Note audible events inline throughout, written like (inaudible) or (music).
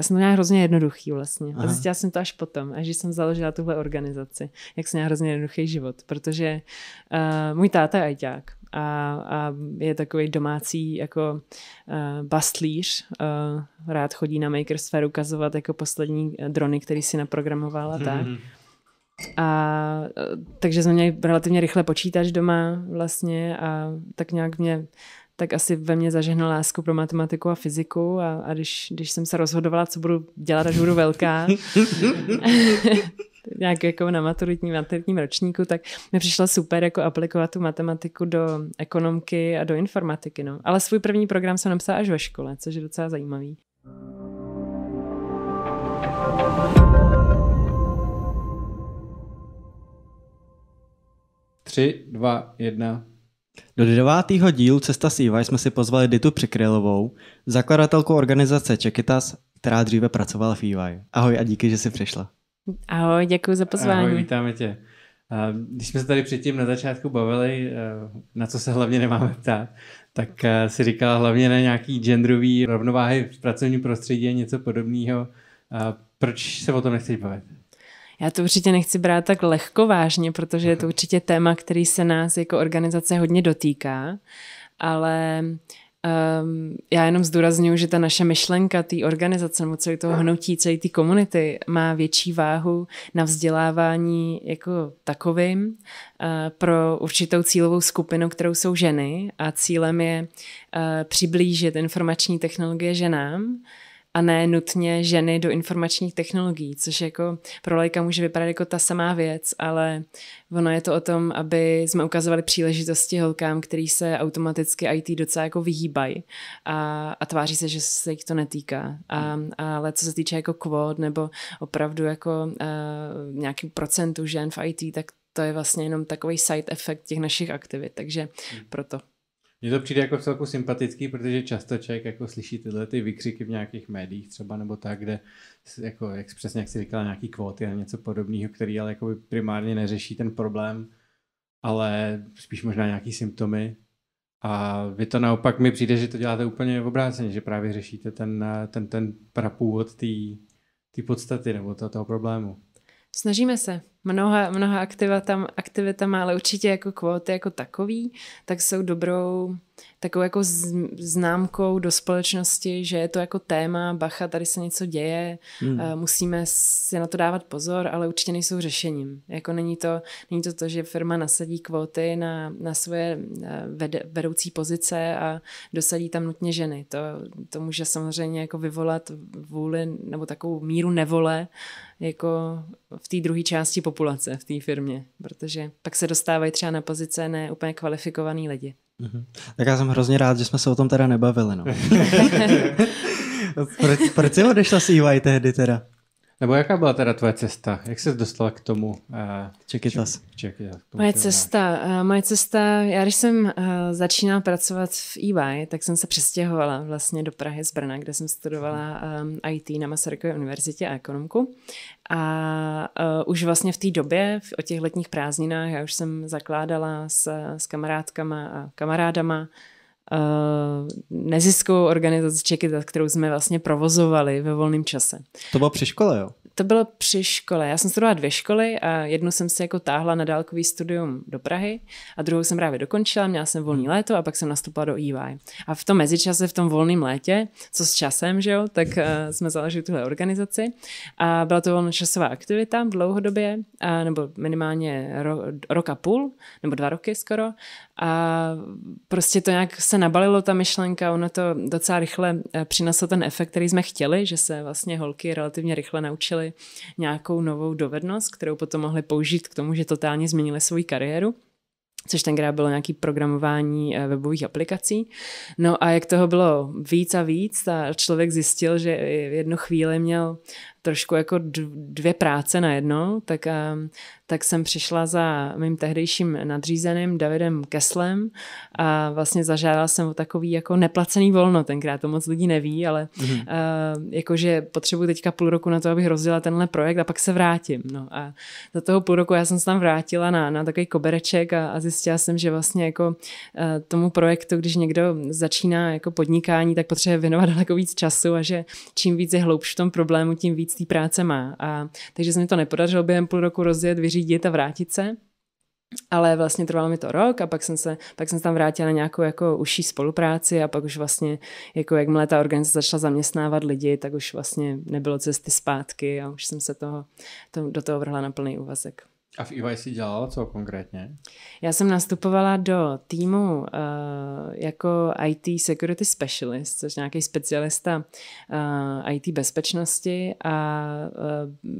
Já jsem to měla hrozně jednoduchý vlastně. Aha. A zjistila jsem to až potom, až jsem založila tuhle organizaci, jak jsem měla hrozně jednoduchý život, protože uh, můj táta je ajťák a, a je takový domácí jako uh, bastlíř. Uh, rád chodí na Makersfair ukazovat jako poslední drony, který si naprogramovala hmm. tak. Mhm. A takže jsme měli relativně rychle počítač doma vlastně a tak nějak mě tak asi ve mně zažehnal lásku pro matematiku a fyziku a, a když, když jsem se rozhodovala, co budu dělat, až budu velká, (laughs) nějak jako na maturitní, maturitním ročníku, tak mi přišlo super jako aplikovat tu matematiku do ekonomky a do informatiky. No. Ale svůj první program jsem napsala až ve škole, což je docela zajímavý. Tři, dva, jedna, do devátého dílu Cesta Síva jsme si pozvali Ditu Přikrylovou, zakladatelku organizace Čekitas, která dříve pracovala v EY. Ahoj a díky, že jsi přišla. Ahoj, děkuji za pozvání. Ahoj, vítáme tě. Když jsme se tady předtím na začátku bavili, eh, na co se hlavně nemáme ptát, tak eh, si říkala hlavně na nějaký genderový rovnováhy v pracovním prostředí a něco podobného. Proč se o tom nechceš bavit? Já to určitě nechci brát tak lehko vážně, protože je to mhm. určitě téma, který se nás jako organizace hodně dotýká, ale Um, já jenom zdůraznuju, že ta naše myšlenka té organizace nebo celé toho hnutí, celé té komunity má větší váhu na vzdělávání jako takovým uh, pro určitou cílovou skupinu, kterou jsou ženy a cílem je uh, přiblížit informační technologie ženám a ne nutně ženy do informačních technologií, což jako pro lajka může vypadat jako ta samá věc, ale ono je to o tom, aby jsme ukazovali příležitosti holkám, který se automaticky IT docela jako vyhýbají a, a tváří se, že se jich to netýká. A, ale co se týče jako kvót nebo opravdu jako uh, nějaký procentu žen v IT, tak to je vlastně jenom takový side effect těch našich aktivit, takže hmm. proto. Mně to přijde jako celku sympatický, protože často člověk jako slyší tyhle ty vykřiky v nějakých médiích třeba nebo tak, kde jako, jak přesně jak si říkala, nějaký kvóty a něco podobného, který ale jako primárně neřeší ten problém, ale spíš možná nějaký symptomy. A vy to naopak mi přijde, že to děláte úplně v obráceně, že právě řešíte ten, ten, ten prapůvod té podstaty nebo to, toho problému. Snažíme se mnoha, mnoha aktivitam, aktivitama, ale určitě jako kvóty jako takový, tak jsou dobrou takovou jako známkou do společnosti, že je to jako téma, bacha, tady se něco děje, hmm. Eh, musíme si na to dávat pozor, ale určitě nejsou řešením. Jako není to, není to to, že firma nasadí kvóty na, na svoje eh, ved, vedoucí pozice a dosadí tam nutně ženy. To, to může samozřejmě jako vyvolat vůli nebo takovou míru nevole jako v té druhé části populace populace v té firmě, protože pak se dostávají třeba na pozice ne úplně kvalifikovaný lidi. Mm-hmm. Tak já jsem hrozně rád, že jsme se o tom teda nebavili. No. (laughs) proč, proč jsi odešla z EY tehdy teda? Nebo jaká byla teda tvoje cesta? Jak jsi dostala k tomu? Uh, Čekytas. Moje cesta, uh, moje cesta, já když jsem uh, začínala pracovat v EY, tak jsem se přestěhovala vlastně do Prahy z Brna, kde jsem studovala um, IT na Masarykově univerzitě a ekonomku. A uh, už vlastně v té době, v, o těch letních prázdninách, já už jsem zakládala s, s kamarádkama a kamarádama uh, neziskovou organizaci Čekytat, kterou jsme vlastně provozovali ve volném čase. To bylo při škole, jo? to bylo při škole. Já jsem studovala dvě školy a jednu jsem si jako táhla na dálkový studium do Prahy a druhou jsem právě dokončila, měla jsem volný hmm. léto a pak jsem nastoupila do EY. A v tom mezičase, v tom volném létě, co s časem, že jo, tak uh, jsme založili tuhle organizaci a byla to volnočasová aktivita dlouhodobě, a, nebo minimálně ro, rok a půl, nebo dva roky skoro a prostě to nějak se nabalilo ta myšlenka, ono to docela rychle eh, přineslo ten efekt, který jsme chtěli, že se vlastně holky relativně rychle naučily naučili nějakou novou dovednost, kterou potom mohli použít k tomu, že totálně změnili svoji kariéru což tenkrát bylo nějaké programování eh, webových aplikací. No a jak toho bylo víc a víc, a člověk zjistil, že jednu chvíli měl trošku jako dvě práce na jedno, tak, eh, tak jsem přišla za mým tehdejším nadřízeným Davidem Keslem a vlastně zažádala jsem o takový jako neplacený volno, tenkrát to moc lidí neví, ale mm-hmm. jakože potřebuji teďka půl roku na to, abych rozdělala tenhle projekt a pak se vrátím. No a za toho půl roku já jsem se tam vrátila na, na takový kobereček a, a zjistila jsem, že vlastně jako eh, tomu projektu, když někdo začíná jako podnikání, tak potřebuje věnovat daleko víc času a že čím víc je hloubš v tom problému, tím víc víc té práce má. A, takže se mi to nepodařilo během půl roku rozjet, vyřídit a vrátit se. Ale vlastně trvalo mi to rok a pak jsem se, pak jsem se tam vrátila na nějakou jako užší spolupráci a pak už vlastně, jako jakmile ta organizace začala zaměstnávat lidi, tak už vlastně nebylo cesty zpátky a už jsem se toho, to, do toho vrhla na plný úvazek. A v EY si dělala co konkrétně? Já jsem nastupovala do týmu uh, jako IT security specialist, což nějaký specialista uh, eh, IT bezpečnosti a uh,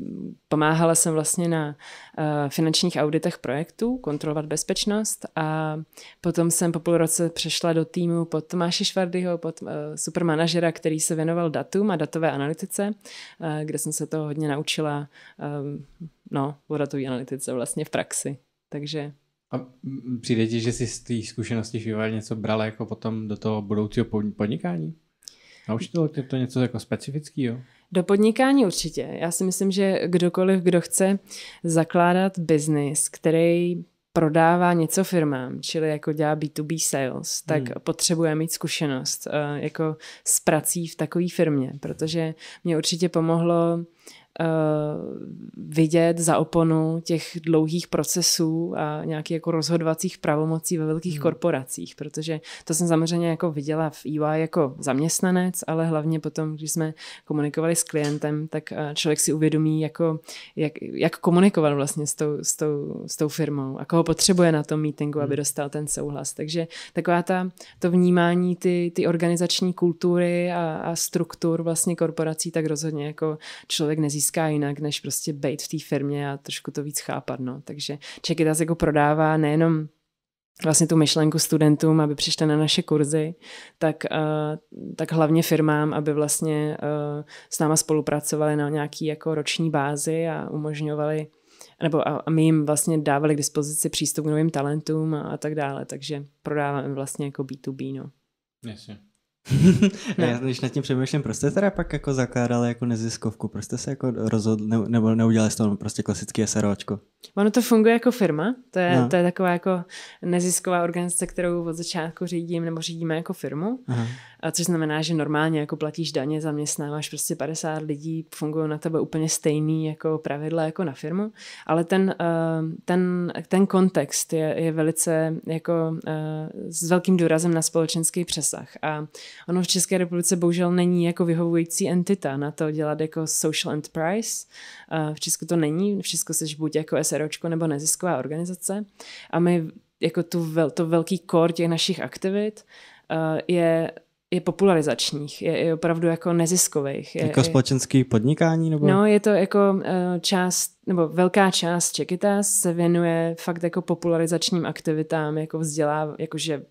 pomáhala jsem vlastně na uh, finančních auditech projektů, kontrolovat bezpečnost a potom jsem po půl roce přešla do týmu pod Tomáše Švardyho, pod uh, supermanažera, který se věnoval datům a datové analytice, uh, kde jsem se toho hodně naučila uh, no, o datové analytice vlastně v praxi. Takže a přijde ti, že jsi z té zkušenosti Fiverr něco brala jako potom do toho budoucího podnikání? to, je to něco jako specifického? Do podnikání určitě. Já si myslím, že kdokoliv, kdo chce zakládat biznis, který prodává něco firmám, čili jako dělá B2B sales, tak hmm. potřebuje mít zkušenost eh, jako s prací v takové firmě, protože mě určitě pomohlo Eh, vidět za oponu těch dlouhých procesů a nějakých jako rozhodovacích pravomocí ve velkých hmm. korporacích, protože to jsem samozřejmě jako viděla v EY jako zaměstnanec, ale hlavně potom, když jsme komunikovali s klientem, tak eh, člověk si uvědomí, jako, jak, jak komunikoval vlastně s tou, s, tou, s tou firmou a koho potřebuje na tom meetingu, hmm. aby dostal ten souhlas. Takže taková ta, to vnímání ty, ty organizační kultury a, a struktur vlastně korporací, tak rozhodně jako člověk nezískává získá jinak, než prostě být v té firmě a trošku to víc chápat. No. Takže Čekytas jako prodává nejenom vlastně tu myšlenku studentům, aby přišli na naše kurzy, tak, uh, tak hlavně firmám, aby vlastně uh, s náma spolupracovali na nějaký jako roční bázi a umožňovali nebo a, a my jim vlastně dávali k dispozici přístup k novým talentům a, a tak dále, takže prodáváme vlastně jako B2B, no. Jasně. (laughs) ne, já když nad tím přemýšlím, prostě teda pak jako zakládali jako neziskovku, prostě se jako rozhodl, ne, nebo neudělali z toho prostě klasický SROčko? Ono to funguje jako firma, to je, no. to je taková jako nezisková organizace, kterou od začátku řídím, nebo řídíme jako firmu. Aha což znamená, že normálně jako platíš daně, zaměstnáváš prostě 50 lidí, fungují na tebe úplně stejný jako pravidla jako na firmu, ale ten, eh, ten, ten kontext je, je velice jako eh, s velkým důrazem na společenský přesah a ono v České republice bohužel není jako vyhovující entita na to dělat jako social enterprise. Eh, v Česku to není, v Česku jsi buď jako SROčko nebo nezisková organizace a my jako tu, vel, to velký kor těch našich aktivit uh, je je popularizačních, je, je opravdu jako neziskových. Je, jako společenský podnikání? Nebo? No, je to jako uh, část nebo velká část Čekytas se věnuje fakt jako popularizačním aktivitám, jako vzdělá, jakože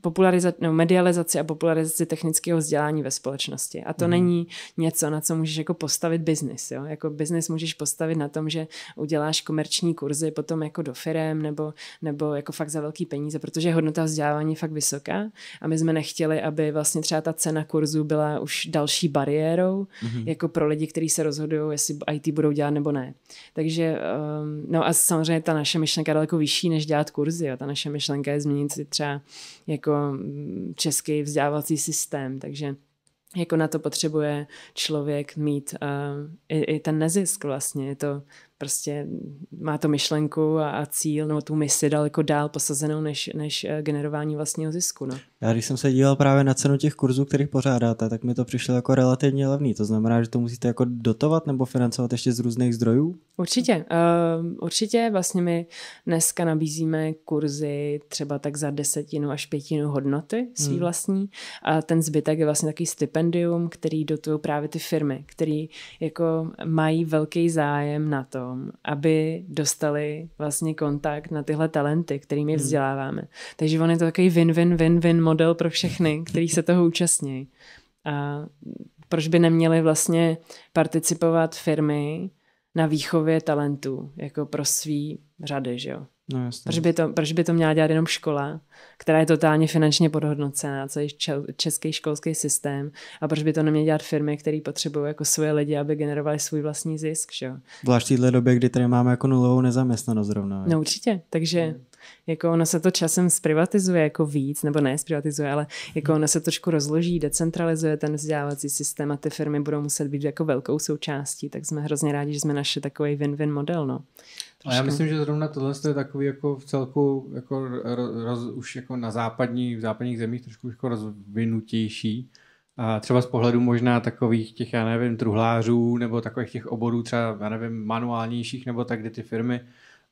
populariza- no, medializaci a popularizaci technického vzdělání ve společnosti. A to mm. není něco, na co můžeš jako postavit biznis. Jako biznis můžeš postavit na tom, že uděláš komerční kurzy potom jako do firem nebo, nebo jako fakt za velký peníze, protože hodnota vzdělávání je fakt vysoká a my jsme nechtěli, aby vlastně třeba ta cena kurzu byla už další bariérou, mm. jako pro lidi, kteří se rozhodují, jestli IT budou dělat nebo ne. Takže ehm, no a samozřejmě ta naše myšlenka je daleko vyšší, než dělat kurzy. Jo. Ta naše myšlenka je změnit si třeba jako mm, český vzdělávací systém, takže jako na to potřebuje člověk mít uh, i, i ten nezisk vlastně. Je to prostě má to myšlenku a, a cíl nebo tu misi daleko dál posazenou než, než eh, generování vlastního zisku. No. Já když jsem se díval právě na cenu těch kurzů, kterých pořádáte, tak mi to přišlo jako relativně levný. To znamená, že to musíte jako dotovat nebo financovat ještě z různých zdrojů? Určitě. Uh, určitě vlastně my dneska nabízíme kurzy třeba tak za desetinu až pětinu hodnoty svý hmm. vlastní a ten zbytek je vlastně takový stipendium, který dotují právě ty firmy, které jako mají velký zájem na to, tom, aby dostali vlastně kontakt na tyhle talenty, kterými hmm. vzděláváme. Takže on je to takový win-win-win-win model pro všechny, kteří se toho účastní. A proč by neměly vlastně participovat firmy na výchově talentů, jako pro svý řady, že jo? No, jasně. Proč, by to, proč by to měla dělat jenom škola, která je totálně finančně podhodnocená, co je český školský systém, a proč by to neměly dělat firmy, které potřebují jako svoje lidi, aby generovali svůj vlastní zisk, že? Zvlášť v době, kdy tady máme jako nulovou nezaměstnanost zrovna. No určitě, takže hmm. jako ono se to časem zprivatizuje jako víc, nebo ne zprivatizuje, ale jako ona ono se trošku rozloží, decentralizuje ten vzdělávací systém a ty firmy budou muset být jako velkou součástí, tak jsme hrozně rádi, že jsme našli takový win-win model, no. A já myslím, že zrovna tohle je takový jako v celku jako roz, už jako na západní, v západních zemích trošku jako rozvinutější. A třeba z pohledu možná takových těch, já nevím, truhlářů nebo takových těch oborů třeba, já nevím, manuálnějších nebo tak, kde ty firmy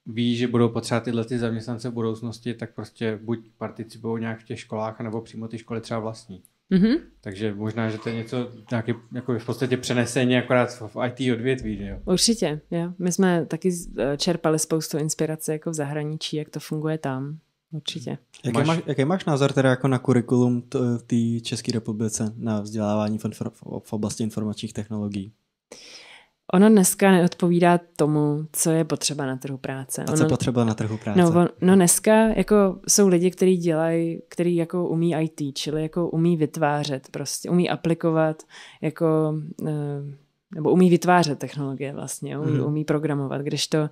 ví, že budou potřebovat tyhle ty zaměstnance v budoucnosti, tak prostě buď participují nějak v těch školách, nebo přímo ty školy třeba vlastní. Mm-hmm. Takže možná, že to je něco nějaký, jako v podstatě přenesení akorát v IT odvětví, že jo? Určitě, jo. My jsme taky eh, čerpali spoustu inspirace jako v zahraničí, jak to funguje tam. Určitě. Mhm. Jaký máš, máš, jaký máš názor teda jako na kurikulum eh, v té České republice na vzdělávání v, v, v oblasti informačních technologií? Uh, ono dneska neodpovídá tomu, co je potřeba na trhu práce. a co je potřeba na trhu práce? No, no dneska jako jsou lidi, kteří dělají, kteří jako umí IT, čili jako umí vytvářet prostě, umí aplikovat jako... Uh, nebo umí vytvářet technologie vlastně, umí, mhm. umí programovat, když uh,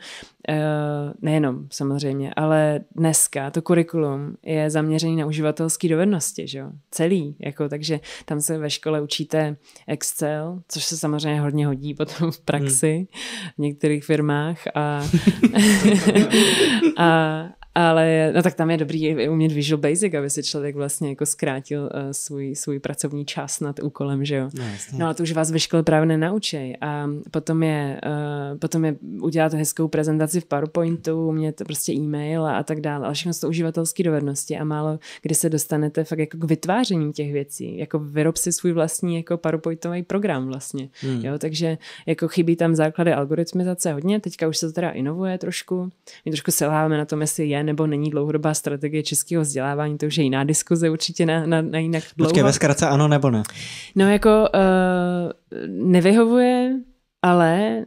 nejenom samozřejmě, ale dneska to kurikulum je zaměřený na uživatelské dovednosti, že jo, celý, jako takže tam se ve škole učíte Excel, což se samozřejmě hodně hodí potom v praxi hmm. v některých firmách a, (laughs) (laughs) a, ale no tak tam je dobrý umět Visual Basic, aby si člověk vlastně jako zkrátil uh, svůj, svůj pracovní čas nad úkolem, že jo. No, no a to už vás ve škole právě nenaučej. A potom je, uh, potom je udělat hezkou prezentaci v PowerPointu, umět prostě e-mail a, a tak dále. Ale všechno jsou uživatelské dovednosti a málo kdy se dostanete fakt jako k vytváření těch věcí. Jako vyrob si svůj vlastní jako PowerPointový program vlastně. Hmm. Jo, takže jako chybí tam základy algoritmizace hodně. Teďka už se to teda inovuje trošku. My trošku selháváme na tom, jestli je nebo není dlouhodobá strategie českého vzdělávání, to už je jiná diskuze určitě na, na, na jinak dlouho. Počkej, ve zkratce ano nebo ne? No jako uh, nevyhovuje, ale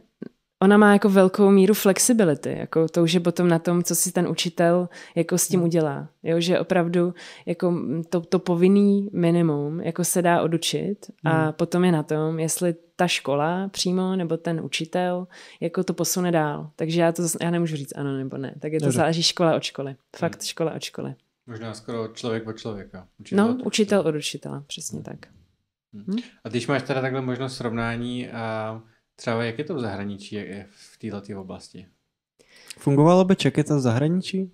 ona má jako velkou míru flexibility, jako to, je potom na tom, co si ten učitel jako s tím hmm. udělá. Jo, že opravdu jako to, to povinný minimum jako se dá odučit a mm. potom je na tom, jestli ta škola přímo nebo ten učitel jako to posune dál. Takže já to zase, já nemůžu říct ano nebo ne. Tak je to Dobře. záleží škola od školy. Hmm. Fakt mm. škola od školy. Možná skoro člověk od člověka. Učitel no, od učitel od učitela, přesně mm. tak. Hmm. Hm? A když máš teda takhle možnost srovnání a uh Třeba jak je to v zahraničí, je v této oblasti? Fungovalo by čeketa v zahraničí?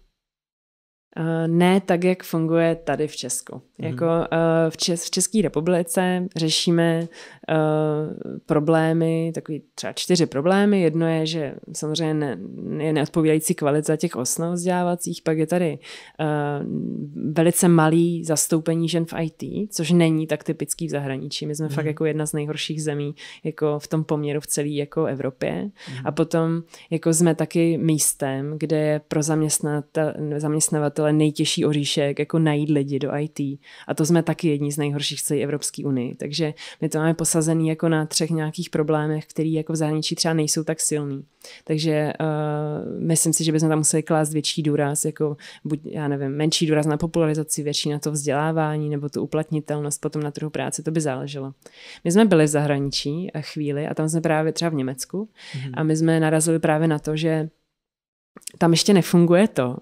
Eh, ne tak, jak funguje tady v Česku. mm Jako eh, v, Čes, v České republice řešíme uh, problémy, takový třeba čtyři problémy. Jedno je, že samozřejmě ne, je neodpovídající kvalita těch osnov vzdělávacích, pak je tady uh, velice malý zastoupení žen v IT, což není tak typický v zahraničí. My jsme mm fakt jako jedna z nejhorších zemí jako v tom poměru v celé jako Evropě. mm A potom jako jsme taky místem, kde je pro zaměstnatel, zaměstnavatel podnikatele nejtěžší oříšek, jako najít lidi do IT. A to jsme taky jedni z nejhorších celé Evropské unii. Takže my to máme posazený jako na třech nějakých problémech, které jako v zahraničí třeba nejsou tak silný. Takže uh, myslím si, že bychom tam museli klást větší důraz, jako buď, já nevím, menší důraz na popularizaci, větší na to vzdělávání nebo tu uplatnitelnost potom na trhu práce, to by záleželo. My jsme byli v zahraničí a eh, chvíli a tam jsme právě třeba v Německu mm-hmm. a my jsme narazili právě na to, že tam ještě nefunguje to,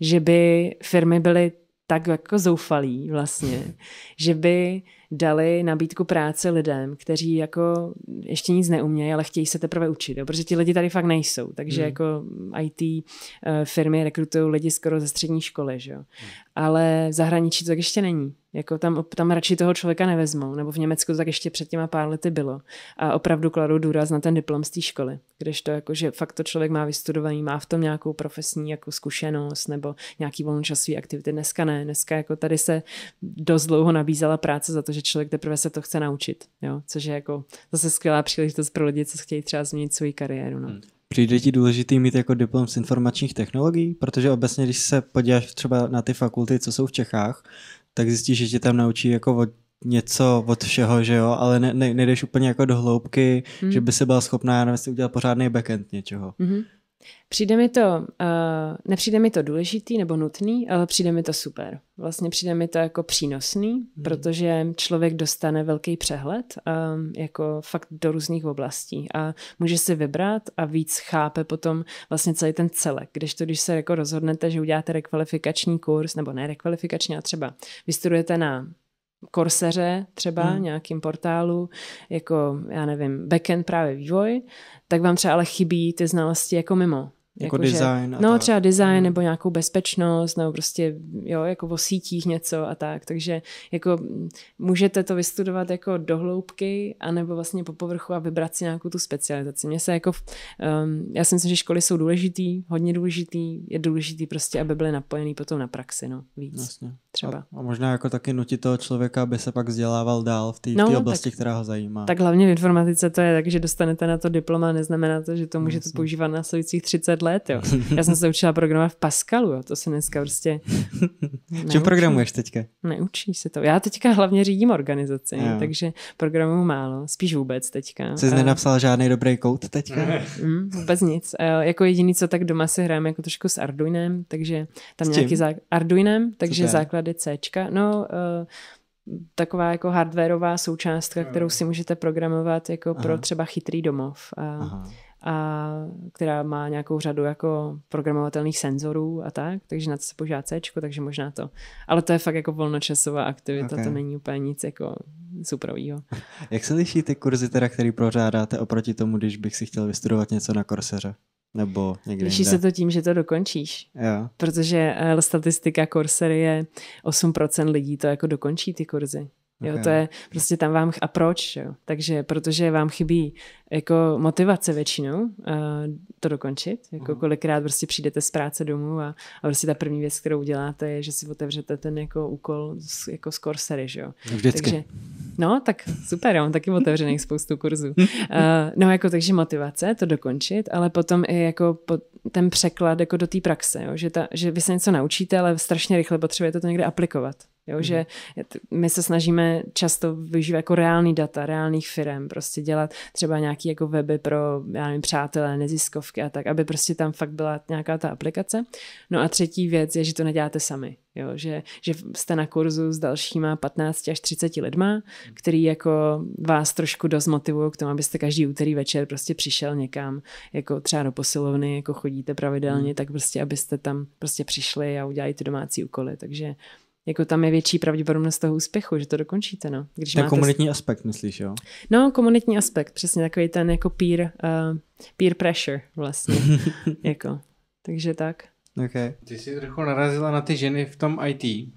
že by firmy byly tak jako zoufalí vlastně, že by dali nabídku práce lidem, kteří jako ještě nic neumějí, ale chtějí se teprve učit, jo? protože ti lidi tady fakt nejsou, takže hmm. jako IT eh, firmy rekrutují lidi skoro ze střední školy, že jo? Hmm. ale v zahraničí to tak ještě není. Jako tam, tam radši toho člověka nevezmou, nebo v Německu to tak ještě před těma pár lety bylo. A opravdu kladou důraz na ten diplom z té školy, když to jako, že fakt to člověk má vystudovaný, má v tom nějakou profesní jako zkušenost nebo nějaký volnočasový aktivity. Dneska ne, dneska jako tady se dost dlouho nabízela práce za to, že člověk teprve se to chce naučit, jo? což je jako zase skvělá příležitost pro lidi, co chtějí třeba změnit svou kariéru. No. Hmm. Přijde ti důležitý mít jako diplom z informačních technologií? Protože obecně, když se podíváš třeba na ty fakulty, co jsou v Čechách, tak zjistíš, že tě tam naučí jako od něco od všeho, že jo, ale ne, ne, nejdeš úplně jako do hloubky, mm. že by se byla schopná, já nevím, udělat pořádný backend něčeho. Mm-hmm. Přijde mi to, uh, nepřijde mi to důležitý nebo nutný, ale přijde mi to super. Vlastně přijde mi to jako přínosný, hmm. protože člověk dostane velký přehled um, jako fakt do různých oblastí a může si vybrat a víc chápe potom vlastně celý ten celek. Když to, když se jako rozhodnete, že uděláte rekvalifikační kurz, nebo ne rekvalifikační, a třeba vystudujete na korseře třeba, hmm. nějakým portálu, jako, já nevím, backend právě vývoj, tak vám třeba ale chybí ty znalosti jako mimo. Jako, jako design. Že, no, tak. třeba design hmm. nebo nějakou bezpečnost, nebo prostě, jo, jako o sítích něco a tak. Takže jako můžete to vystudovat jako dohloubky, anebo vlastně po povrchu a vybrat si nějakou tu specializaci. Mně se jako, um, já si myslím, že školy jsou důležitý, hodně důležitý, je důležitý prostě, aby byly napojený potom na praxi, no, víc. Vlastně. Třeba. A, a možná jako taky nutit toho člověka, aby se pak vzdělával dál v té no, oblasti, tak, která ho zajímá. Tak hlavně v informatice to je tak, že dostanete na to diploma, neznamená to, že to můžete používat na následujících 30 let, jo. Já jsem se učila programovat v Pascalu, jo. to se dneska prostě (laughs) Čím programuješ teďka? Neučí se to. Já teďka hlavně řídím organizaci, jo. takže programu málo, spíš vůbec teďka. Jsi uh, nenapsal žádný dobrý kód teďka? Mm, vůbec nic. Uh, jako jediný, co tak doma si hrajeme jako trošku s Arduinem, takže tam s nějaký zák- Arduinem, takže základy C. No, uh, taková jako hardwareová součástka, kterou mm. si můžete programovat jako Aha. pro třeba chytrý domov. A, Aha a která má nějakou řadu jako programovatelných senzorů a tak, takže na to se požádá Cčko, takže možná to. Ale to je fakt jako volnočasová aktivita, okay. to není úplně nic jako superovýho. (laughs) Jak se liší ty kurzy teda, který prořádáte oproti tomu, když bych si chtěl vystudovat něco na Korseře? Nebo někde Liší jinde. se to tím, že to dokončíš. Jo. Protože eh, statistika Korsery je 8% lidí to jako dokončí ty kurzy. Jo, to je prostě tam vám, a proč, jo? takže protože vám chybí jako motivace většinou uh, to dokončit, jako mhm. kolikrát prostě přijdete z práce domů a, a prostě ta první věc, kterou uděláte, je, že si otevřete ten jako úkol z, jako z Corsery, že jo. Vždycky. Takže, no, tak super, já mám taky otevřených (laughs) spoustu kurzů. Uh, no, jako takže motivace to dokončit, ale potom i jako po, ten překlad jako do té praxe, jo? Že, ta, že vy se něco naučíte, ale strašně rychle potřebujete to někde aplikovat. Jo, mhm. že my se snažíme často využívat jako reální data, reálných firm, prostě dělat třeba nějaký jako weby pro, já nevím, přátelé, neziskovky a tak, aby prostě tam fakt byla nějaká ta aplikace. No a třetí věc je, že to neděláte sami, jo, že, že jste na kurzu s dalšíma 15 až 30 lidma, mhm. který jako vás trošku dost motivují k tomu, abyste každý úterý večer prostě přišel někam, jako třeba do posilovny, jako chodíte pravidelně, mm. tak prostě abyste tam prostě přišli a udělali ty domácí úkoly, takže jako tam je větší pravděpodobnost toho úspěchu, že to dokončíte, no. Když ten máte... komunitní aspekt, myslíš, jo? No, komunitní aspekt, přesně takový ten jako peer, uh, peer pressure vlastně, (laughs) jako. Takže tak. Okay. Ty jsi trochu narazila na ty ženy v tom IT.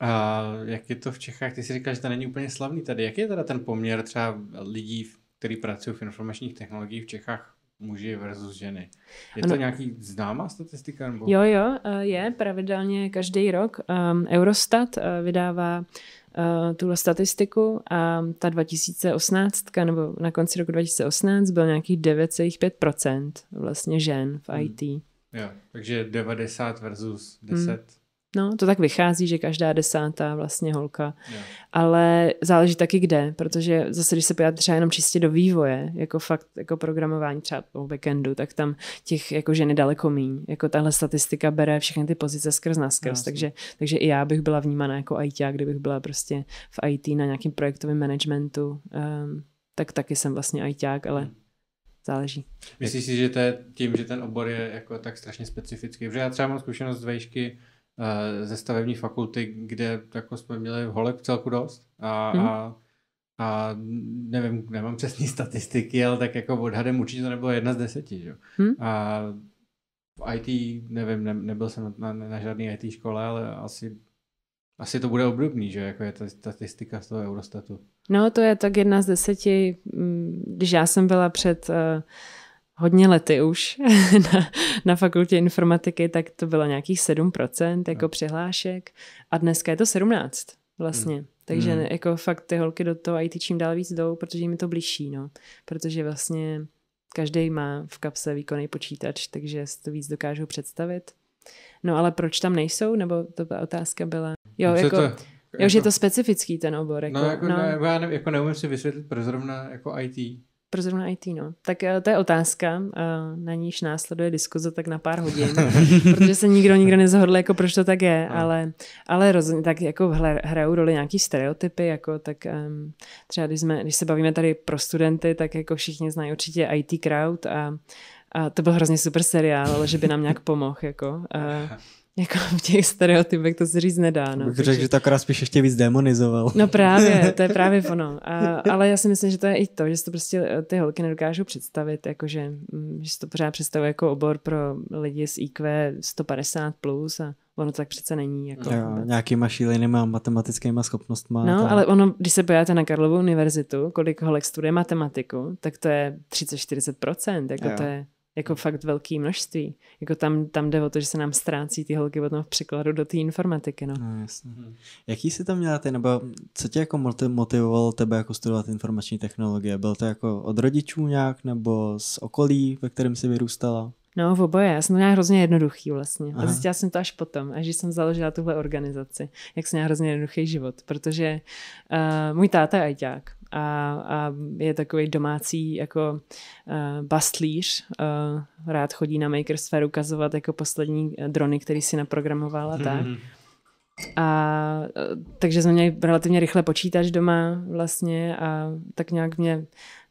A jak je to v Čechách? Ty si říkáš, že to není úplně slavný tady. Jak je teda ten poměr třeba lidí, kteří pracují v informačních technologiích v Čechách muži versus ženy. Je ano. to nějaký známá statistika? Nebo... Jo, jo, eh, je pravidelně každý rok. Ehm, Eurostat eh, vydává eh, tuhle statistiku a ta 2018, nebo na konci roku 2018 byl nějakých 9,5% vlastně žen v IT. Hmm. Jo, takže 90 versus 10. Hmm. No, to tak vychází, že každá desátá vlastně holka. Yeah. Ale záleží taky kde, protože zase, když se podívat třeba jenom čistě do vývoje, jako fakt jako programování třeba po backendu, tak tam těch jako ženy daleko míň. Jako tahle statistika bere všechny ty pozice skrz skrz. Yeah. takže, takže i já bych byla vnímána jako IT, kdybych byla prostě v IT na nějakém projektovém managementu, um, tak taky jsem vlastně IT, ale mm záleží. Myslíš si, že to je tím, že ten obor je jako tak strašně specifický? Protože já třeba mám zkušenost z vejšky, Eh, ze stavební fakulty, kde jako jsme měli holek celku dost a, mm. a, a nevím, nemám přesné statistiky, ale tak jako odhadem určitě to nebylo jedna z deseti. Že? Mm. A v IT, nevím, ne, nebyl jsem na, na, na žádné IT škole, ale asi, asi to bude obdobný, že jako je ta statistika z toho Eurostatu. No to je tak jedna z deseti, mm, když já jsem byla před uh, hodně lety už (laughs) na, na fakultě informatiky, tak to bylo nějakých 7% jako no. přihlášek a dneska je to 17 vlastně. Mm. Takže mm. jako fakt ty holky do toho IT čím dál víc jdou, protože jim je to blížší, no. Protože vlastně každý má v kapse výkonný počítač, takže si to víc dokážu představit. No ale proč tam nejsou? Nebo to ta otázka byla... Jo, jako, to, jo jako, že je jako- to specifický ten obor. No, jako, no, jako, no. Ne, já ne, jako neumím si vysvětlit, proč zrovna jako IT pro zrovna IT, no. Tak eh, to je otázka, eh, na níž následuje diskuze tak na pár hodin, (laughs) protože se nikdo nikdo nezhodl, jako proč to tak je, no. ale, ale rozhodně tak jako hrajou roli nějaký stereotypy, jako tak um, třeba když, jsme, když se bavíme tady pro studenty, tak jako všichni znají určitě IT crowd a, a to byl hrozně super seriál, ale že by nám nějak pomohl, jako. Uh, jako v těch stereotypech to se říct nedá. No. Bych Takže... řekl, že to akorát spíš ještě víc demonizoval. No právě, (laughs) to je právě ono. A, ale já si myslím, že to je i to, že si to prostě eh, ty holky nedokážou představit, jakože, mm, že si to pořád představuje jako obor pro lidi s IQ 150 plus a ono tak přece není. Jako jo, vůbec. nějakýma šílenýma matematickýma schopnostma. No, tak. ale ono, když se podíváte na Karlovou univerzitu, kolik holek studuje matematiku, tak to je 30-40%, jako jo. to je jako fakt velký množství. Jako tam, tam jde o to, že se nám ztrácí ty holky potom v překladu do té informatiky. No. no jasně. Mhm. Jaký jsi tam měla ty, nebo co tě jako motivovalo tebe jako studovat informační technologie? Byl to jako od rodičů nějak, nebo z okolí, ve kterém jsi vyrůstala? No, v oboje. Já jsem to měla hrozně jednoduchý vlastně. A zjistila jsem to až potom, až když jsem založila tuhle organizaci, jak jsem měla hrozně jednoduchý život, protože uh, můj táta je ajťák a, a je takový domácí jako uh, bastlíř. Uh, rád chodí na Makersphere ukazovat jako poslední e, drony, který si naprogramovala mhm. tak. Mm-hmm. A e, takže jsme měli relativně rychle počítač doma vlastně a tak nějak mě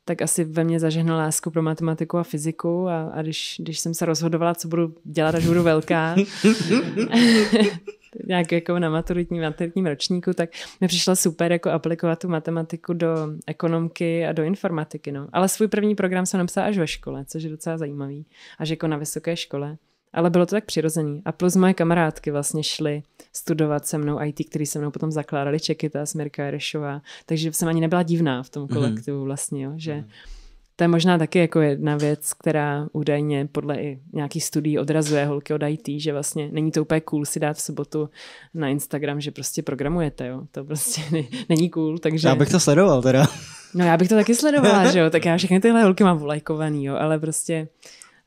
tak asi ve mně zažehna lásku pro matematiku a fyziku a, a když, když jsem se rozhodovala, co budu dělat, až budu velká, (laughs) (laughs) nějak jako na maturitním, maturitním ročníku, tak mi přišlo super jako aplikovat tu matematiku do ekonomky a do informatiky. No. Ale svůj první program jsem napsala až ve škole, což je docela zajímavý. Až jako na vysoké škole. Ale bylo to tak přirozený. A plus moje kamarádky vlastně šly studovat se mnou IT, který se mnou potom zakládali Čekita, Smirka Jerešová. Takže jsem ani nebyla divná v tom mhm. kolektivu vlastně, jo, že... Mhm. To je možná taky jako jedna věc, která údajně podle i nějakých studií odrazuje holky od IT, že vlastně není to úplně cool si dát v sobotu na Instagram, že prostě programujete, jo. To prostě není cool, takže... Já bych to sledoval teda. No já bych to taky sledovala, (laughs) že jo. Tak já všechny tyhle holky mám volajkovaný, jo, ale prostě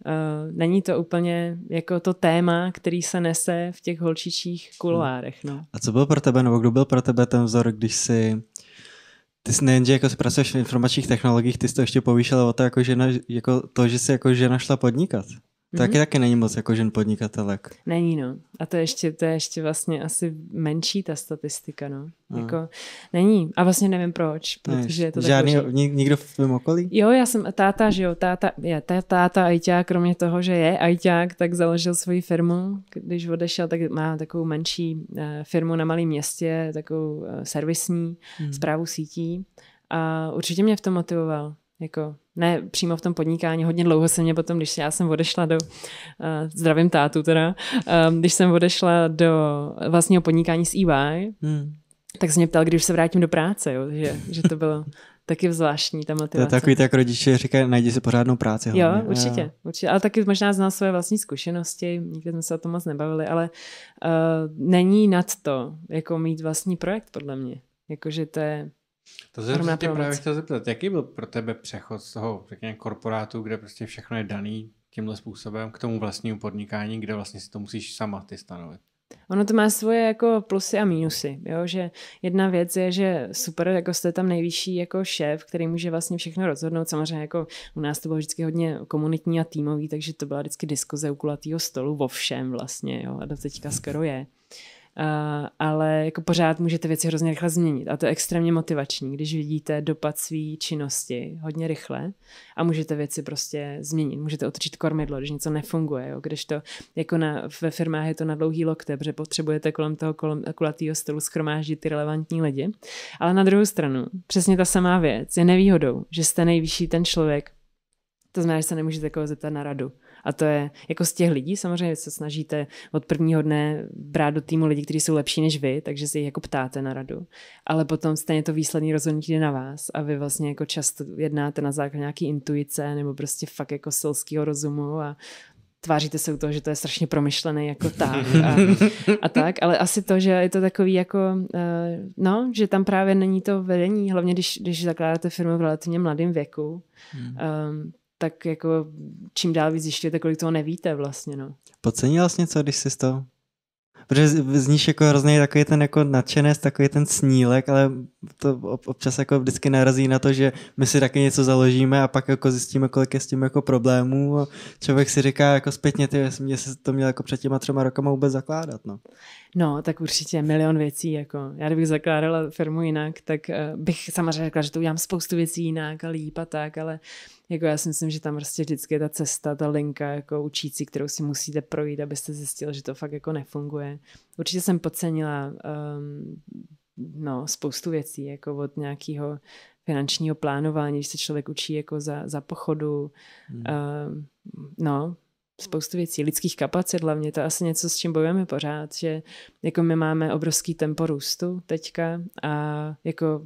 uh, není to úplně jako to téma, který se nese v těch holčičích hmm. kuloárech. No. A co byl pro tebe, nebo kdo byl pro tebe ten vzor, když si ty jsi nejenže jako pracuješ v informačních technologiích, ty jsi to ještě povýšila o to, jako, žena, jako to, že jsi jako žena šla podnikat. Taky mm-hmm. taky není moc jako žen podnikatelek. Není, no. A to ještě, to je ještě vlastně asi menší ta statistika, no. no. Jako, není. A vlastně nevím proč, protože je to Žádný, jako, že... nikdo v tvém okolí? Jo, já jsem táta, že jo, táta, je, táta ajťák, kromě toho, že je ajťák, tak založil svoji firmu. Když odešel, tak má takovou menší uh, firmu na malém městě, takovou uh, servisní, mm. hmm. sítí. A určitě mě v tom motivoval jako ne přímo v tom podnikání, hodně dlouho se mě potom, když já jsem odešla do, uh, zdravím tátu teda, um, když jsem odešla do vlastního podnikání s EY, hmm. tak se mě ptal, když se vrátím do práce, jo, že, že to bylo (laughs) taky zvláštní ta motivace. To je takový, tak rodiče říkají, najdi si pořádnou práci. Jo, hlavně. určitě, jo. určitě. Ale taky možná znal své vlastní zkušenosti, nikdy jsme se o tom moc nebavili, ale uh, není nad to, jako mít vlastní projekt, podle mě. Jakože to je, to jsem se tě právě chtěl zeptat, jaký byl pro tebe přechod z toho řekněme, korporátu, kde prostě všechno je daný tímhle způsobem, k tomu vlastnímu podnikání, kde vlastně si to musíš sama ty stanovit? Ono to má svoje jako plusy a mínusy, jo? že jedna věc je, že super, jako jste tam nejvyšší jako šéf, který může vlastně všechno rozhodnout, samozřejmě jako u nás to bylo vždycky hodně komunitní a týmový, takže to byla vždycky diskuze u kulatého stolu o všem vlastně, jo? a do teďka skoro je. Uh, ale jako pořád můžete věci hrozně rychle změnit a to je extrémně motivační, když vidíte dopad své činnosti hodně rychle a můžete věci prostě změnit. Můžete otočit kormidlo, když něco nefunguje, jo? když to jako na, ve firmách je to na dlouhý lokte, protože potřebujete kolem toho kolem, kulatýho stolu schromáždit ty relevantní lidi. Ale na druhou stranu, přesně ta samá věc je nevýhodou, že jste nejvyšší ten člověk, to znamená, že se nemůžete koho zeptat na radu a to je jako z těch lidí, samozřejmě se snažíte od prvního dne brát do týmu lidi, kteří jsou lepší než vy, takže si jich jako ptáte na radu. Ale potom stejně to výsledný rozhodnutí jde na vás a vy vlastně jako často jednáte na základě nějaký intuice nebo prostě fakt jako selského rozumu a tváříte se u toho, že to je strašně promyšlené jako tak a, a tak, ale asi to, že je to takový jako, uh, no, že tam právě není to vedení, hlavně když, když zakládáte firmu v relativně mladém věku, hmm. um, tak jako čím dál víc zjišťujete, kolik toho nevíte vlastně, no. Podcenila jsi něco, když jsi to Protože zníš jako hrozný takový ten jako nadšenec, takový ten snílek, ale to občas jako vždycky narazí na to, že my si taky něco založíme a pak jako zjistíme, kolik je s tím jako problémů a člověk si říká jako zpětně, ty, jsem to měl jako před těma třema rokama vůbec zakládat, no. No, tak určitě milion věcí. Jako. Já kdybych zakládala firmu jinak, tak uh, bych samozřejmě řekla, že to udělám spoustu věcí jinak a líp a tak, ale jako já si myslím, že tam prostě vždycky je ta cesta, ta linka jako učící, kterou si musíte projít, abyste zjistil, že to fakt jako nefunguje. Určitě jsem podcenila um, no, spoustu věcí, jako od nějakého finančního plánování, když se člověk učí jako za, za pochodu. Hmm. Uh, no, spoustu věcí, lidských kapacit hlavně, to je asi něco, s čím bojujeme pořád, že jako my máme obrovský tempo růstu teďka a jako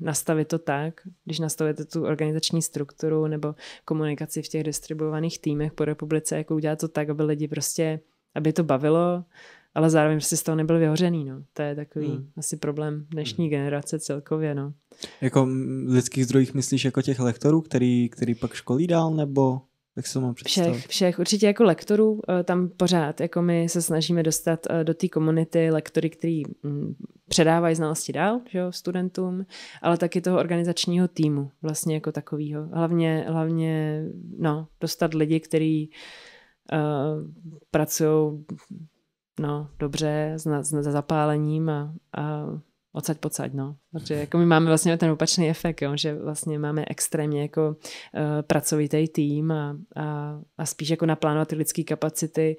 nastavit to tak, když nastavíte tu organizační strukturu nebo komunikaci v těch distribuovaných týmech po republice, jako udělat to tak, aby lidi prostě, aby to bavilo, ale zároveň si prostě z toho nebyl vyhořený, no. To je takový hmm. asi problém dnešní hmm. generace celkově, no. Jako v lidských zdrojích myslíš jako těch lektorů, který, který pak školí dál, nebo? Jak se to mám představit? Všech, všech, určitě jako lektorů, eh, tam pořád, jako my se snažíme dostat eh, do té komunity lektory, který mm, předávají znalosti dál, že jo, studentům, ale taky toho organizačního týmu vlastně jako takového. Hlavně, hlavně, no, dostat lidi, kteří uh, eh, pracují no, dobře, s, s, s zapálením a, a odsaď pocaď, no. Protože jako my máme vlastně ten opačný efekt, jo, že vlastně máme extrémně jako uh, eh, pracovitý tým a, a, a spíš jako naplánovat ty lidské kapacity.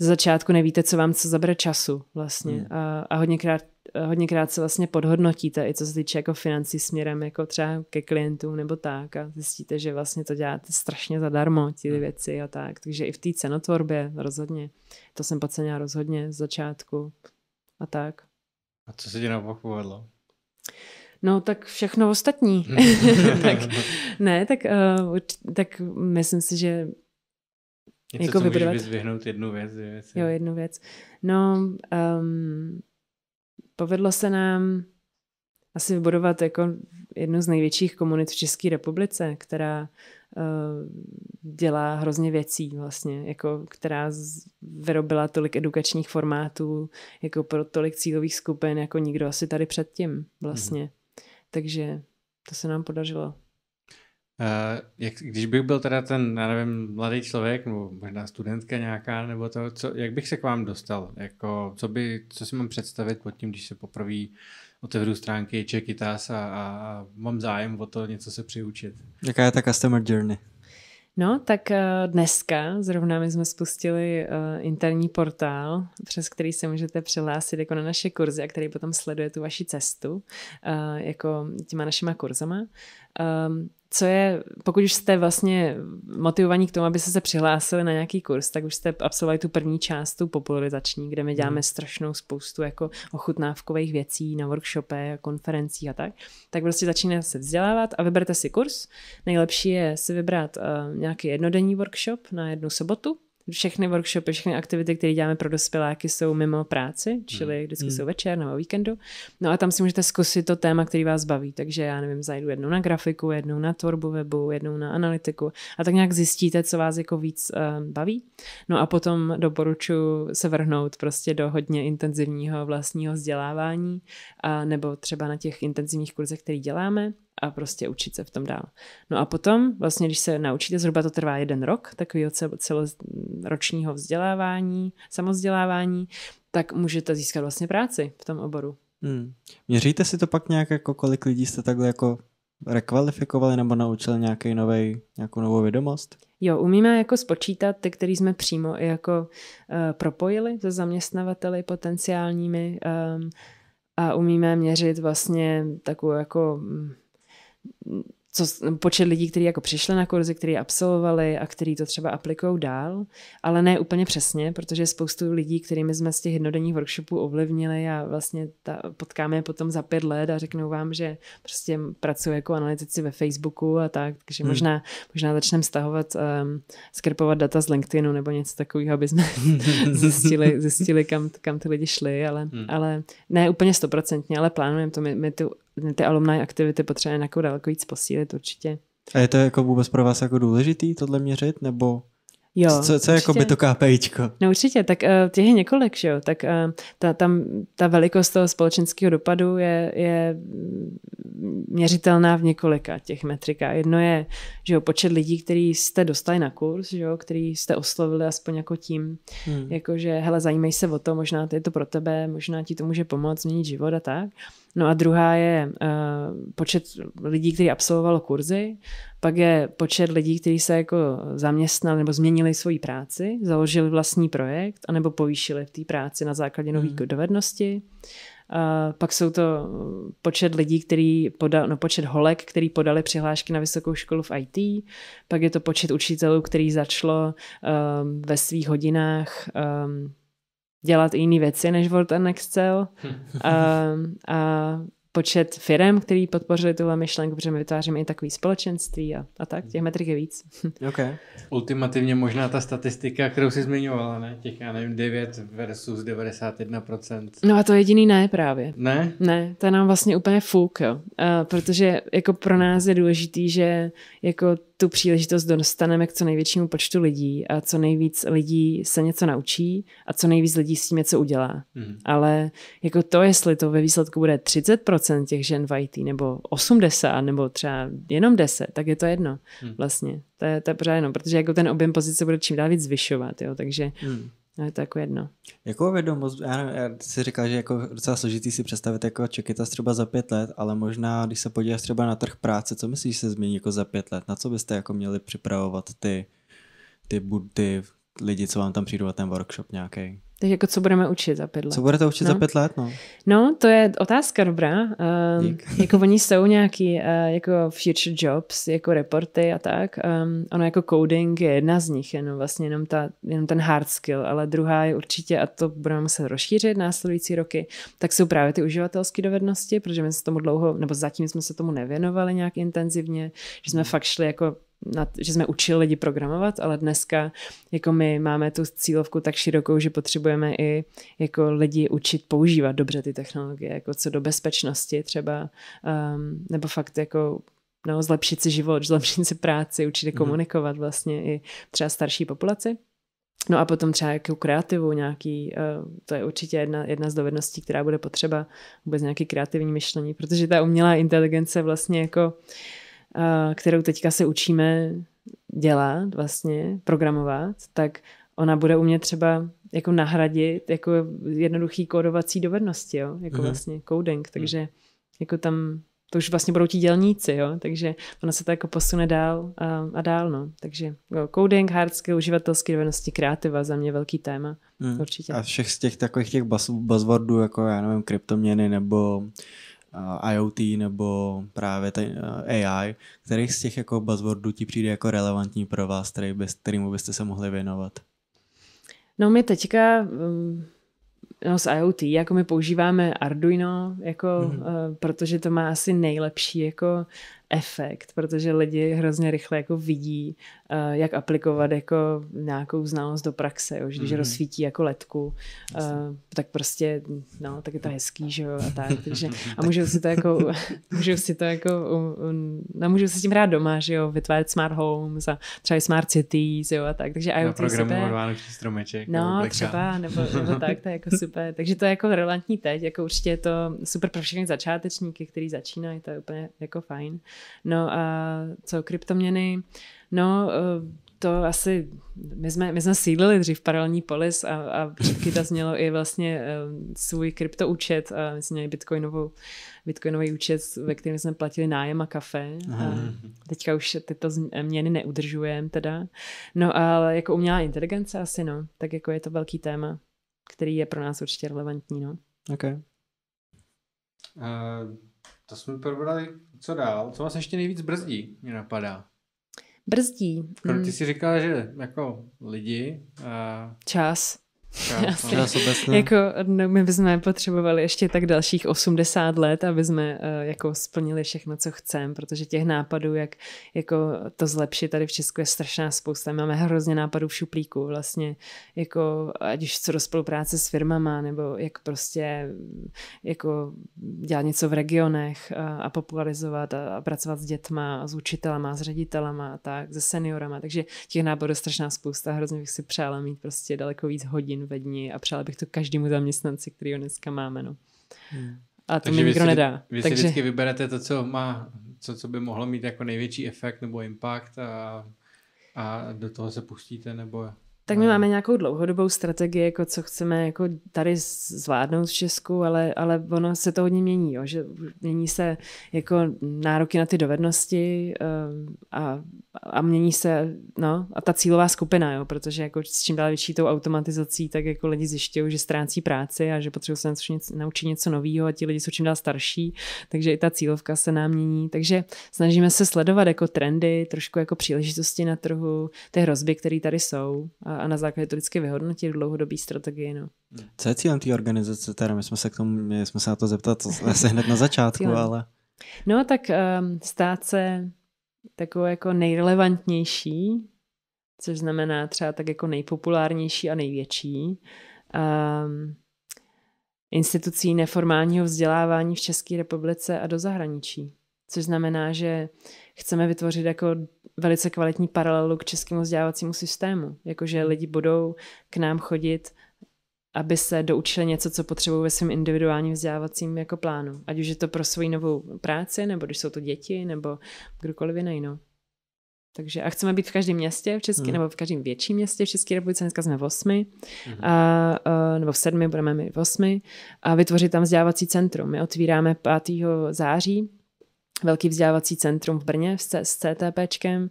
Z začátku nevíte, co vám co zabere času vlastně mm. a, a hodněkrát hodněkrát se vlastně podhodnotíte, i co se týče jako financí směrem jako třeba ke klientům nebo tak a zjistíte, že vlastně to děláte strašně zadarmo, ty hmm. věci a tak. Takže i v té cenotvorbě rozhodně, to jsem podcenila rozhodně z začátku a tak. A co se ti naopak povedlo? No tak všechno ostatní. (laughs) tak, ne, tak, uh, tak myslím si, že Něco, jako co můžeš vyzvihnout jednu věc, dvě Jo, jednu věc. No, um, povedlo se nám asi vybudovat jako jednu z největších komunit v České republice, která Eh, dělá hrozně věcí vlastně, jako která vyrobila tolik edukačních formátů, jako pro tolik cílových skupin, jako nikdo asi tady předtím vlastně. Mm. Takže to se nám podařilo. Uh, jak, když bych byl teda ten, já nevím, mladý člověk, nebo možná studentka nějaká, nebo to, co, jak bych se k vám dostal? Jako, co, by, co si mám představit pod tím, když se poprvé otevřu stránky, čekytas a, a mám zájem o to něco se přiučit. Jaká je ta customer journey? No, tak eh, dneska zrovna my jsme spustili eh, interní portál, přes který se můžete přihlásit jako na naše kurzy a který potom sleduje tu vaši cestu eh, jako těma našima kurzama. Ehm, co je, pokud už jste vlastně motivovaní k tomu, abyste se přihlásili na nějaký kurz, tak už jste absolvovali tu první část, tu popularizační, kde my děláme hmm. strašnou spoustu jako ochutnávkových věcí na workshope, konferencí a tak. Tak prostě začínáte se vzdělávat a vyberte si kurz. Nejlepší je si vybrat uh, nějaký jednodenní workshop na jednu sobotu, všechny workshopy, všechny aktivity, které děláme pro dospěláky, jsou mimo práci, čili hmm. vždycky hmm. jsou večer nebo víkendu. No a tam si můžete zkusit to téma, který vás baví. Takže já nevím, zajdu jednou na grafiku, jednou na tvorbu webu, jednou na analytiku a tak nějak zjistíte, co vás jako víc uh, baví. No a potom doporučuji se vrhnout prostě do hodně intenzivního vlastního vzdělávání a nebo třeba na těch intenzivních kurzech, které děláme a prostě učit se v tom dál. No a potom, vlastně, když se naučíte, zhruba to trvá jeden rok, takového celoročního mm, vzdělávání, samozdělávání, tak můžete získat vlastně práci v tom oboru. Hmm. Měříte si to pak nějak, jako kolik lidí jste takhle jako rekvalifikovali nebo naučili nějaký novej, nějakou novou vědomost? Jo, umíme jako spočítat ty, který jsme přímo i jako uh, propojili se zaměstnavateli potenciálními um, a umíme měřit vlastně takovou jako mm, co, počet lidí, kteří jako přišli na kurzy, kteří absolvovali a kteří to třeba aplikují dál, ale ne úplně přesně, protože spoustu lidí, kterými jsme z těch jednodenních workshopů ovlivnili a vlastně ta, potkáme je potom za pět let a řeknou vám, že prostě pracuji jako analytici ve Facebooku a tak, takže hmm. možná, možná začneme stahovat, um, skrpovat data z LinkedInu nebo něco takového, aby jsme (laughs) zjistili, zjistili kam, kam ty lidi šli, ale, hmm. ale ne úplně stoprocentně, ale plánujeme to, my, my tu ty alumni aktivity potřebujeme nějakou daleko víc posílit určitě. A je to jako vůbec pro vás jako důležitý tohle měřit, nebo Jo, co, co je jako by to KPIčko? No určitě, tak uh, těch je několik, že jo, tak uh, ta, tam, ta velikost toho společenského dopadu je, je měřitelná v několika těch metrikách. Jedno je, že jo, počet lidí, který jste dostali na kurz, že jo, který jste oslovili aspoň jako tím, hmm. jako že hele, zajímej se o to, možná to je to pro tebe, možná ti to může pomoct změnit život a tak. Uh, No a druhá je uh, počet lidí, kteří absolvovalo kurzy, pak je počet lidí, kteří se jako zaměstnali nebo změnili svoji práci, založili vlastní projekt, anebo povýšili v té práci na základě nových hmm. dovedností. Uh, pak jsou to eh, počet lidí, který podal, no počet holek, který podali přihlášky na vysokou školu v IT, pak je to počet učitelů, který začalo um, ve svých hodinách um, dělat jiné věci než Word and Excel. Hm. a, a počet firm, který podpořili tuhle myšlenku, protože my vytváříme i takový společenství a, a tak, těch metrik je víc. (laughs) okay. Ultimativně možná ta statistika, kterou jsi zmiňovala, ne? Těch, já nevím, 9 versus 91%. No a to jediný ne právě. Ne? Ne, to je nám vlastně úplně fuk, jo. A, protože jako pro nás je důležitý, že jako tu příležitost dostaneme k co největšímu počtu lidí a co nejvíc lidí se něco naučí a co nejvíc lidí s tím něco udělá. Mm. Ale jako to, jestli to ve výsledku bude 30% těch žen v IT, nebo 80, nebo třeba jenom 10, tak je to jedno mm. vlastně. To je, to je pořád jenom, protože jako ten objem pozice bude čím dál víc zvyšovat, jo, takže mm. No je to jako jedno. Jakou vědomost, já, já si říkal, že jako docela složitý si představit jako čekyta třeba za pět let, ale možná, když se podíváš třeba na trh práce, co myslíš, že se změní jako za pět let? Na co byste jako měli připravovat ty, ty, ty lidi, co vám tam přijdou na ten workshop nějaký? Tak jako co budeme učit za pět let? Co budete učit no? za pět let, no? No, to je otázka dobrá. Um, ehm, Dík. (laughs) jako oni jsou nějaký uh, jako future jobs, jako reporty a tak. Um, ono jako coding je jedna z nich, jenom vlastně jenom, ta, jenom ten hard skill, ale druhá je určitě, a to budeme muset rozšířit následující roky, tak jsou právě ty uživatelské dovednosti, protože my jsme se tomu dlouho, nebo zatím jsme se tomu nevěnovali nějak intenzivně, že jsme hmm. fakt šli jako na, že jsme učili lidi programovat, ale dneska jako my máme tu cílovku tak širokou, že potřebujeme i jako lidi učit používat dobře ty technologie, jako co do bezpečnosti třeba, um, nebo fakt jako no, zlepšit si život, (laughs) zlepšit si práci, učit je mhm. komunikovat vlastně i třeba starší populaci. No a potom třeba jakou kreativu nějaký, eh, to je určitě jedna, jedna z dovedností, která bude potřeba, vůbec nějaký kreativní myšlení, protože ta umělá inteligence vlastně jako uh, kterou teďka se učíme dělat vlastně, programovat, tak ona bude umět třeba jako nahradit jako jednoduchý kódovací dovednosti, jo? jako mm-hmm. vlastně coding, mhm. takže mm. jako tam to už vlastně budou ti dělníci, jo? takže ona se to jako posune dál a, a dál, no. Takže jo, coding, hard skill, uživatelské dovednosti, kreativa, za mě velký téma, mm. určitě. A všech z těch takových těch buzzwordů, jako já nevím, kryptoměny nebo Eh, IoT nebo právě ten eh, AI, kterých z těch jako buzzwordů ti přijde jako relevantní pro vás, který by, kterýmu byste se mohli věnovat? No my teďka mm, no s IoT, jako my používáme Arduino, jako, mm-hmm. protože to má asi nejlepší jako efekt, protože lidi hrozně rychle jako vidí, eh, jak aplikovat jako nějakou znalost do praxe, jo, že když mm-hmm. rozsvítí jako letku, eh, Jasne. tak prostě, no, tak je to hezký, že jo, a tak, takže, a (laughs) můžu si to jako, můžu si to jako, no, můžu si tím hrát doma, že jo, vytvářet smart homes a třeba i smart cities, jo, a tak, takže IoT Naprogramovat vánoční stromeček. No, nebo třeba, nebo, nebo tak, to je jako super, takže to je jako relevantní teď, jako určitě je to super pro všechny začátečníky, který začínají, to je úplně jako fajn. No a co kryptoměny? No, eh, to asi, my jsme, my jsme sídlili dřív paralelní polis a, a Kita znělo i vlastně eh, svůj kryptoúčet a my jsme měli bitcoinovou, bitcoinový účet, ve kterém jsme platili nájem a kafe. A teďka už tyto změny eh, neudržujeme teda. No ale jako umělá inteligence asi no, tak jako je to velký téma, který je pro nás určitě relevantní no. Okay. Uh, to jsme probrali. Co dál? Co vás ještě nejvíc brzdí, mě napadá? Brzdí. Skoro mm. ty jsi si říkala, že jako lidi... A... Čas. (laughs) Asi. jako no, my bychom potřebovali ještě tak dalších 80 let, aby jsme uh, jako splnili všechno, co chceme, protože těch nápadů, jak jako to zlepšit tady v Česku je strašná spousta. Máme hrozně nápadů v šuplíku vlastně, jako ať už co do spolupráce s firmama, nebo jak prostě jako dělat něco v regionech a, eh, a popularizovat a, a pracovat s dětma, s učitelama, s ředitelama tak, se seniorama, takže těch nápadů je strašná spousta, hrozně bych si přála mít prostě daleko víc hodin ve dní a přála bych to každému zaměstnanci, který ho dneska máme. No. Hmm. A to Takže mi nikdo vy si, nedá. Vy Takže... si vždycky vyberete to, co má, co, co by mohlo mít jako největší efekt nebo impact a, a do toho se pustíte, nebo tak my no. máme nějakou dlouhodobou strategii, jako co chceme jako tady zvládnout v Česku, ale, ale ono se to hodně mění, jo, že mění se jako nároky na ty dovednosti eh, a, a mění se, no, a ta cílová skupina, jo, protože jako s čím dál větší tou automatizací, tak jako lidi zjišťují, že ztrácí práci a že potřebují se něco, naučit něco nového a ti lidi jsou čím dál starší, takže i ta cílovka se nám mění, takže snažíme se sledovat jako trendy, trošku jako příležitosti na trhu, ty hrozby, které tady jsou a a na základě to vždycky vyhodnotit dlouhodobý strategii. No. Hmm. Co je cílem té organizace? Teda my jsme se k tomu, my jsme se na to zeptat (laughs) asi hned na začátku, ale... No tak um, stát se takovou jako nejrelevantnější, což znamená třeba tak jako nejpopulárnější a největší um, institucí neformálního vzdělávání v České republice a do zahraničí. Což znamená, že chceme vytvořit jako velice kvalitní paralelu k českému vzdělávacímu systému. Jakože lidi budou k nám chodit, aby se doučili něco, co potřebují ve svém individuálním vzdělávacím jako plánu. Ať už je to pro svoji novou práci, nebo když jsou to děti, nebo kdokoliv jiný. No. Takže a chceme být v každém městě v České, hmm. nebo v každém větším městě v České republice, dneska jsme v osmi, hmm. a, a, nebo v sedmi, budeme mít v osmi, a vytvořit tam vzdělávací centrum. My otvíráme 5. září velký vzdělávací centrum v Brně s, s CTPčkem, uh,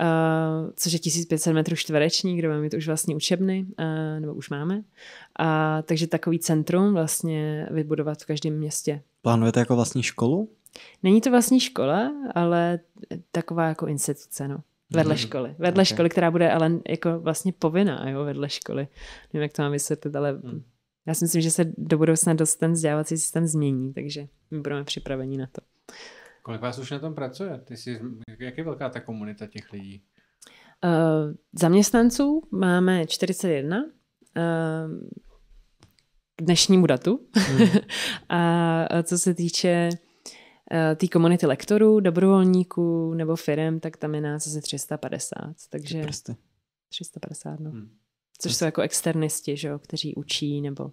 eh, což je 1500 metrů čtvereční, kde máme to už vlastně učebny, uh, nebo už máme. A, takže takový centrum vlastně vybudovat v každém městě. Plánujete jako vlastní školu? Není to vlastní škola, ale taková jako instituce, no. Vedle mhm. školy. Vedle okay. školy, která bude ale jako vlastně povinná, jo, vedle školy. Nevím, jak to mám vysvětlit, ale hmm. já si myslím, že se do budoucna dost ten vzdělávací systém změní, takže my budeme připraveni na to. Kolik vás už na tom pracuje? Ty jsi, jak je velká ta komunita těch lidí? Uh, zaměstnanců máme 41 uh, eh, k dnešnímu datu. Hmm. (laughs) a eh, co se týče uh, té tý komunity lektorů, dobrovolníků nebo firm, tak tam je nás asi 350. Takže 350, no. Hmm. Což jsou jako externisti, že jo, kteří učí nebo uh,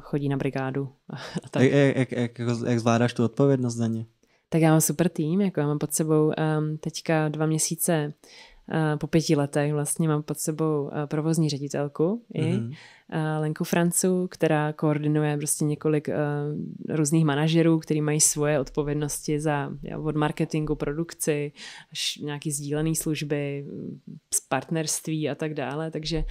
chodí na brigádu. A, tak. Jak, jak, jak, jak zvládáš tu odpovědnost za ně? tak já mám super tým, jako já mám pod sebou um, teďka dva měsíce uh, po pěti letech vlastně mám pod sebou uh, provozní ředitelku mm-hmm. i mhm. eh, Lenku Francu, která koordinuje prostě několik uh, různých manažerů, kteří mají svoje odpovědnosti za od marketingu, produkci, až nějaký sdílený služby, mm, partnerství a tak dále, takže uh,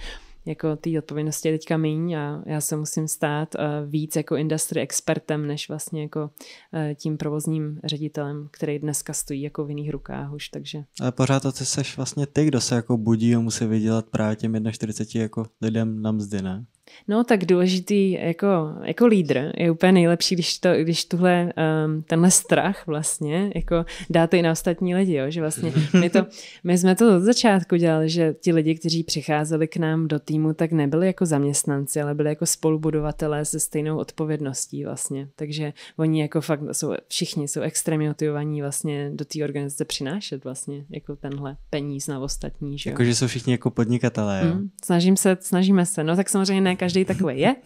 jako té odpovědnosti je teďka míň a já se musím stát eh, víc jako industry expertem, než vlastně jako eh, tím provozním ředitelem, který dneska stojí jako v jiných rukách už, takže. Ale pořád to ty seš vlastně ty, kdo se jako budí a musí vydělat právě těm 41 jako lidem na mzdy, ne? No tak důležitý jako, jako lídr je úplně nejlepší, když, to, když tuhle, um, tenhle strach vlastně jako dáte i na ostatní lidi, jo? že vlastně (laughs) my, to, my jsme to od začátku dělali, že ti lidi, kteří přicházeli k nám do týmu, tak nebyli jako zaměstnanci, ale byli jako spolubudovatelé se stejnou odpovědností vlastně, takže oni jako fakt jsou, všichni jsou extrémně motivovaní vlastně do té organizace přinášet vlastně jako tenhle peníz na ostatní. Že jo? Jako, že jsou všichni jako podnikatelé. Jo? Mm, snažím se, snažíme se, no tak samozřejmě ne každý takový je,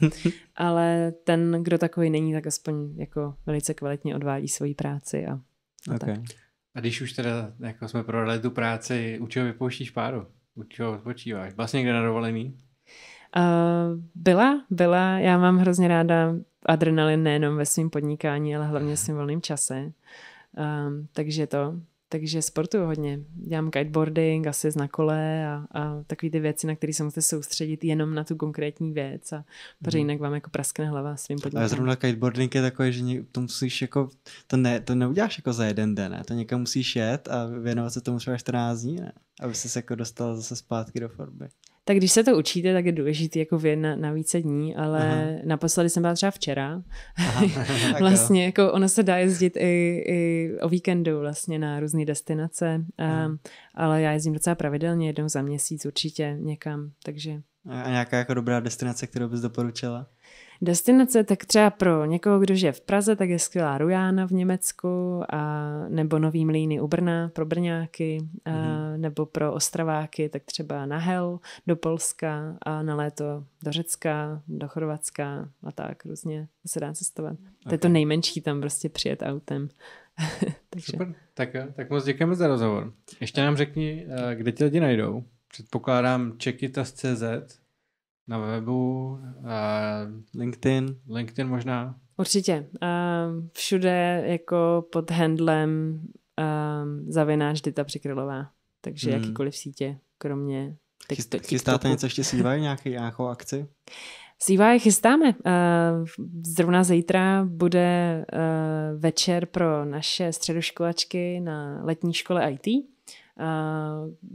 ale ten, kdo takový není, tak aspoň jako velice kvalitně odvádí svoji práci a, a okay. tak. A když už teda jako jsme prodali tu práci, u čeho vypouštíš páru? U čeho odpočíváš? Vlastně někde na dovolený? Uh, eh, byla, byla. Já mám hrozně ráda adrenalin nejenom ve svém podnikání, ale hlavně v svém volném čase. Um, takže to, takže sportuju hodně. Dělám kiteboarding, asi na kole a, a takové ty věci, na které se musíte soustředit jenom na tu konkrétní věc a protože mhm. jinak vám jako praskne hlava svým podnikem. A zrovna kiteboarding je takový, že to musíš jako, to, ne, to neuděláš jako za jeden den, ne? to někam musíš jet a věnovat se tomu třeba 14 dní, ne? aby se jako dostal zase zpátky do formy. Tak když se to učíte, tak je důležité jako vědět na, na více dní, ale Aha. naposledy jsem byla třeba včera. Aha, (laughs) vlastně jako ono se dá jezdit i, i o víkendu vlastně na různé destinace, a, ale já jezdím docela pravidelně, jednou za měsíc určitě někam, takže... A nějaká jako dobrá destinace, kterou bys doporučila? destinace, tak třeba pro někoho, kdo žije v Praze, tak je skvělá Rujána v Německu, a, nebo Nový Mlýny u Brna pro Brňáky, a, mm nebo pro Ostraváky, tak třeba na Hel do Polska a na léto do Řecka, do Chorvatska a tak různě se dá cestovat. Okay. To je to nejmenší tam prostě přijet autem. (laughs) Takže. Super, tak eh, tak moc děkujeme za rozhovor. Ještě nám řekni, eh, kde ti lidi najdou. Předpokládám Czechitas.cz na webu, eh, LinkedIn, LinkedIn možná. Určitě. Eh, všude jako pod handlem eh, zavináš Dita Přikrylová. Takže hmm. jakýkoliv sítě, kromě Chystáte něco ještě sývají, nějaký, nějakou akci? (laughs) je chystáme. Zrovna zítra bude večer pro naše středoškolačky na letní škole IT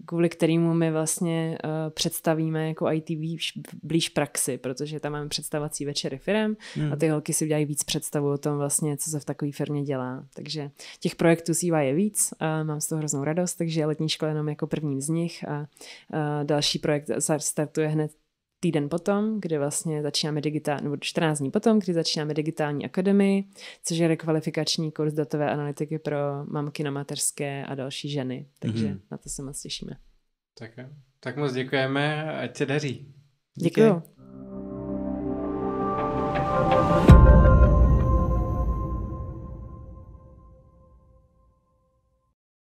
kvůli kterému my vlastně e, představíme jako IT blíž, blíž praxi, protože tam máme představací večery firm a hmm. ty holky si udělají víc představu o tom vlastně, co se v takové firmě dělá. Takže těch projektů SIVA je víc, a mám z toho hroznou radost, takže letní škola jenom jako první z nich a další projekt startuje hned týden potom, kdy vlastně začínáme digitální, nebo 14 dní potom, kdy začínáme digitální akademii, což je rekvalifikační kurz datové analytiky pro mamky na mateřské a další ženy. Takže mm-hmm. na to se moc těšíme. Tak, tak moc děkujeme, ať se daří. Děkuji. Děkuji.